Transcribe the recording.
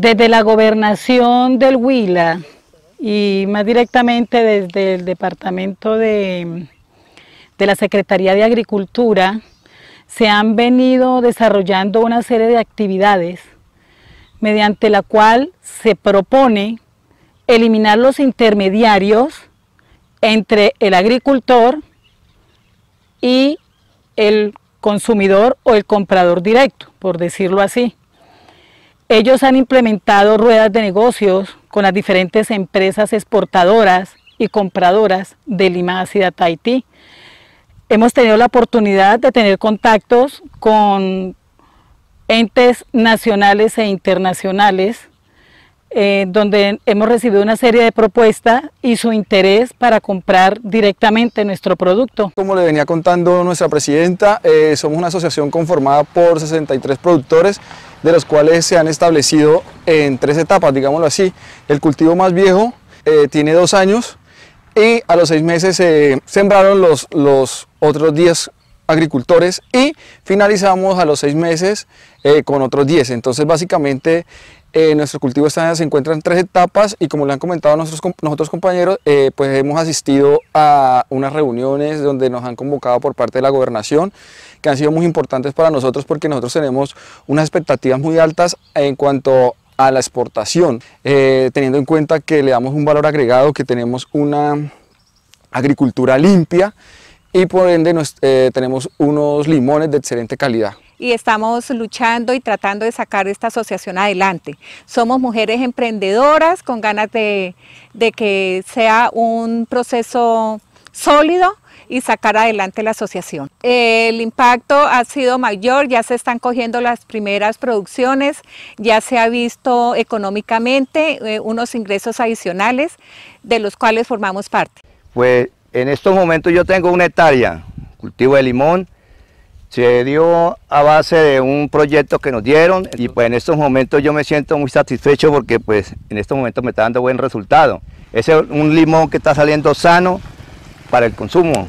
Desde la gobernación del Huila y más directamente desde el departamento de, de la Secretaría de Agricultura, se han venido desarrollando una serie de actividades mediante la cual se propone eliminar los intermediarios entre el agricultor y el consumidor o el comprador directo, por decirlo así. Ellos han implementado ruedas de negocios con las diferentes empresas exportadoras y compradoras de lima ácida Tahití. Hemos tenido la oportunidad de tener contactos con entes nacionales e internacionales eh, donde hemos recibido una serie de propuestas y su interés para comprar directamente nuestro producto. Como le venía contando nuestra presidenta, eh, somos una asociación conformada por 63 productores, de los cuales se han establecido en tres etapas, digámoslo así. El cultivo más viejo eh, tiene dos años y a los seis meses se sembraron los, los otros 10 agricultores y finalizamos a los seis meses con otros 10. Entonces básicamente eh, nuestro cultivo se encuentra en tres etapas y como le han comentado nuestros, nosotros compañeros, eh, pues hemos asistido a unas reuniones donde nos han convocado por parte de la gobernación, que han sido muy importantes para nosotros porque nosotros tenemos unas expectativas muy altas en cuanto a la exportación, eh, teniendo en cuenta que le damos un valor agregado, que tenemos una agricultura limpia y por ende tenemos unos limones de excelente calidad y estamos luchando y tratando de sacar esta asociación adelante. Somos mujeres emprendedoras con ganas de, que sea un proceso sólido y sacar adelante la asociación. El impacto ha sido mayor, ya se están cogiendo las primeras producciones, ya se ha visto económicamente eh, unos ingresos adicionales de los cuales formamos parte. Pues en estos momentos yo tengo una hectárea, cultivo de limón, se dio a base de un proyecto que nos dieron y pues en estos momentos yo me siento muy satisfecho porque pues en estos momentos me está dando buen resultado. Ese es un limón que está saliendo sano para el consumo.